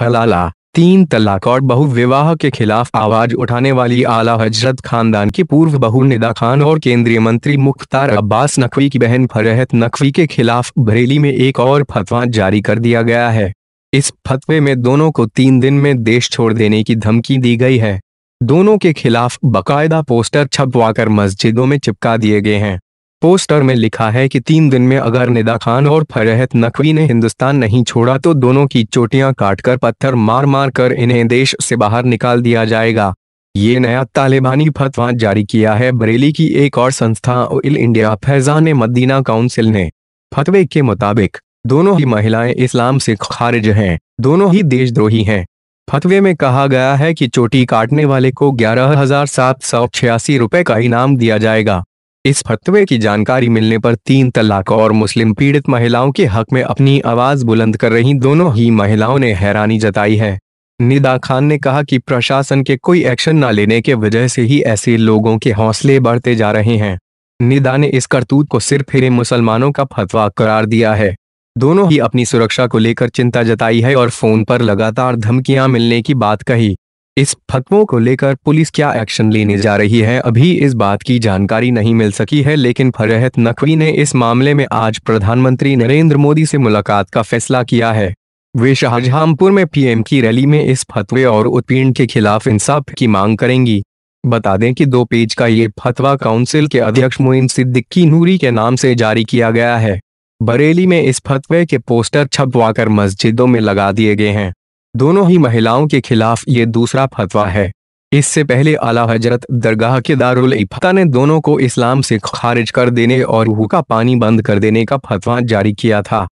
हलाला तीन तलाक और बहुविवाह के खिलाफ आवाज उठाने वाली आला हजरत खानदान की पूर्व बहू निदा खान और केंद्रीय मंत्री मुख्तार अब्बास नकवी की बहन फरहत नकवी के खिलाफ बरेली में एक और फतवा जारी कर दिया गया है इस फतवे में दोनों को तीन दिन में देश छोड़ देने की धमकी दी गई है दोनों के खिलाफ बकायदा पोस्टर छपवाकर मस्जिदों में चिपका दिए गए हैं पोस्टर में लिखा है कि तीन दिन में अगर निदा खान और फरहत नकवी ने हिंदुस्तान नहीं छोड़ा तो दोनों की चोटियां काटकर पत्थर मार मार कर इन्हें देश से बाहर निकाल दिया जाएगा ये नया तालिबानी फतवा जारी किया है बरेली की एक और संस्था all India Faizan Madina council ने फतवे के मुताबिक दोनों ही महिलाएं इस्लाम से खारिज हैं दोनों ही देशद्रोही हैं फतवे में कहा गया है कि चोटी काटने वाले को ग्यारह हजार सात सौ छियासी रुपये का इनाम दिया जाएगा इस फतवे की जानकारी मिलने पर तीन तलाक और मुस्लिम पीड़ित महिलाओं के हक में अपनी आवाज बुलंद कर रही दोनों ही महिलाओं ने हैरानी जताई है निदा खान ने कहा कि प्रशासन के कोई एक्शन न लेने के वजह से ही ऐसे लोगों के हौसले बढ़ते जा रहे हैं निदा ने इस करतूत को सिर फेरे मुसलमानों का फतवा करार दिया है दोनों ही अपनी सुरक्षा को लेकर चिंता जताई है और फोन पर लगातार धमकियां मिलने की बात कही इस फतवों को लेकर पुलिस क्या एक्शन लेने जा रही है अभी इस बात की जानकारी नहीं मिल सकी है लेकिन फरहत नकवी ने इस मामले में आज प्रधानमंत्री नरेंद्र मोदी से मुलाकात का फैसला किया है वे शाहजहांपुर में पीएम की रैली में इस फतवे और उत्पीड़न के खिलाफ इंसाफ की मांग करेंगी बता दें कि दो पेज का ये फतवा काउंसिल के अध्यक्ष मोइन सिद्दीकी नूरी के नाम से जारी किया गया है बरेली में इस फतवे के पोस्टर छपवाकर मस्जिदों में लगा दिए गए हैं दोनों ही महिलाओं के खिलाफ ये दूसरा फतवा है इससे पहले आला हजरत दरगाह के दारुल इफ्ता ने दोनों को इस्लाम से खारिज कर देने और हुका पानी बंद कर देने का फतवा जारी किया था